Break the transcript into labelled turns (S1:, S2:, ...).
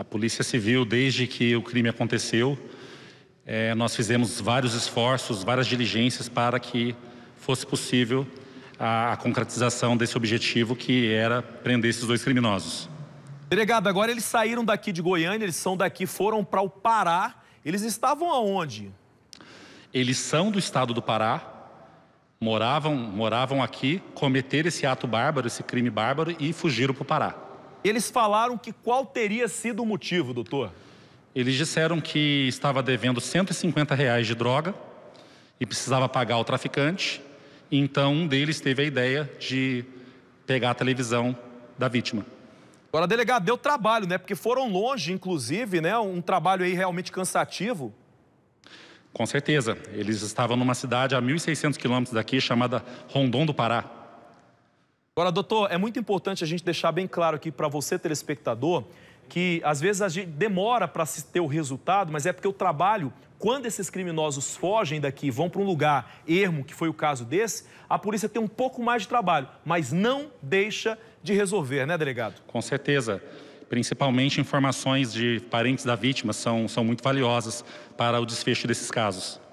S1: A Polícia Civil, desde que o crime aconteceu, é, nós fizemos vários esforços, várias diligências para que fosse possível a, a concretização desse objetivo, que era prender esses dois criminosos.
S2: Delegado, agora eles saíram daqui de Goiânia, eles são daqui, foram para o Pará. Eles estavam aonde?
S1: Eles são do estado do Pará, moravam, moravam aqui, cometeram esse ato bárbaro, esse crime bárbaro e fugiram para o Pará. Eles falaram que qual teria sido o motivo, doutor? Eles disseram que estava devendo 150 reais de droga e precisava pagar o traficante. Então, um deles teve a ideia
S2: de pegar a televisão da vítima. Agora, delegado, deu trabalho, né? Porque foram longe, inclusive, né? Um trabalho aí realmente cansativo. Com
S1: certeza. Eles estavam numa cidade a 1.600 quilômetros daqui, chamada Rondon do Pará.
S2: Agora, doutor, é muito importante a gente deixar bem claro aqui para você, telespectador, que às vezes a gente demora para ter o resultado, mas é porque o trabalho, quando esses criminosos fogem daqui, vão para um lugar ermo, que foi o caso desse, a polícia tem um pouco mais de trabalho, mas não deixa de resolver, né, delegado? Com certeza. Principalmente
S1: informações de parentes da vítima são, são muito valiosas para o desfecho desses casos.